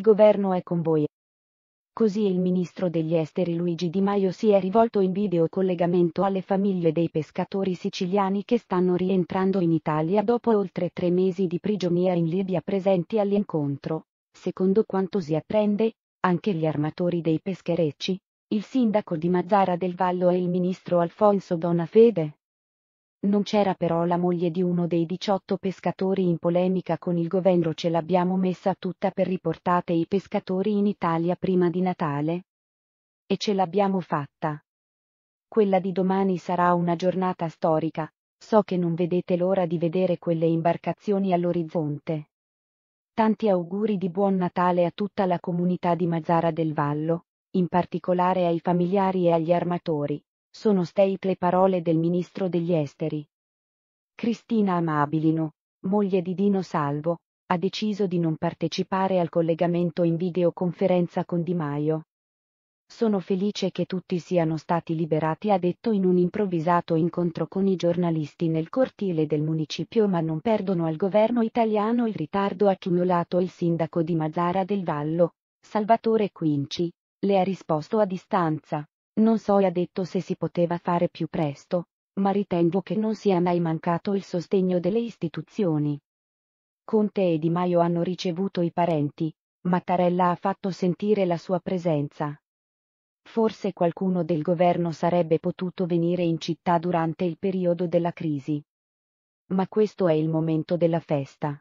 Il governo è con voi. Così il ministro degli esteri Luigi Di Maio si è rivolto in videocollegamento alle famiglie dei pescatori siciliani che stanno rientrando in Italia dopo oltre tre mesi di prigionia in Libia presenti all'incontro. Secondo quanto si apprende, anche gli armatori dei pescherecci, il sindaco di Mazzara del Vallo e il ministro Alfonso Donafede, non c'era però la moglie di uno dei 18 pescatori in polemica con il governo ce l'abbiamo messa tutta per riportate i pescatori in Italia prima di Natale? E ce l'abbiamo fatta. Quella di domani sarà una giornata storica, so che non vedete l'ora di vedere quelle imbarcazioni all'orizzonte. Tanti auguri di buon Natale a tutta la comunità di Mazzara del Vallo, in particolare ai familiari e agli armatori. Sono steit le parole del ministro degli esteri. Cristina Amabilino, moglie di Dino Salvo, ha deciso di non partecipare al collegamento in videoconferenza con Di Maio. Sono felice che tutti siano stati liberati, ha detto in un improvvisato incontro con i giornalisti nel cortile del municipio, ma non perdono al governo italiano il ritardo accumulato. Il sindaco di Mazzara del Vallo, Salvatore Quinci, le ha risposto a distanza. Non so e ha detto se si poteva fare più presto, ma ritengo che non sia mai mancato il sostegno delle istituzioni. Conte e Di Maio hanno ricevuto i parenti, Mattarella ha fatto sentire la sua presenza. Forse qualcuno del governo sarebbe potuto venire in città durante il periodo della crisi. Ma questo è il momento della festa.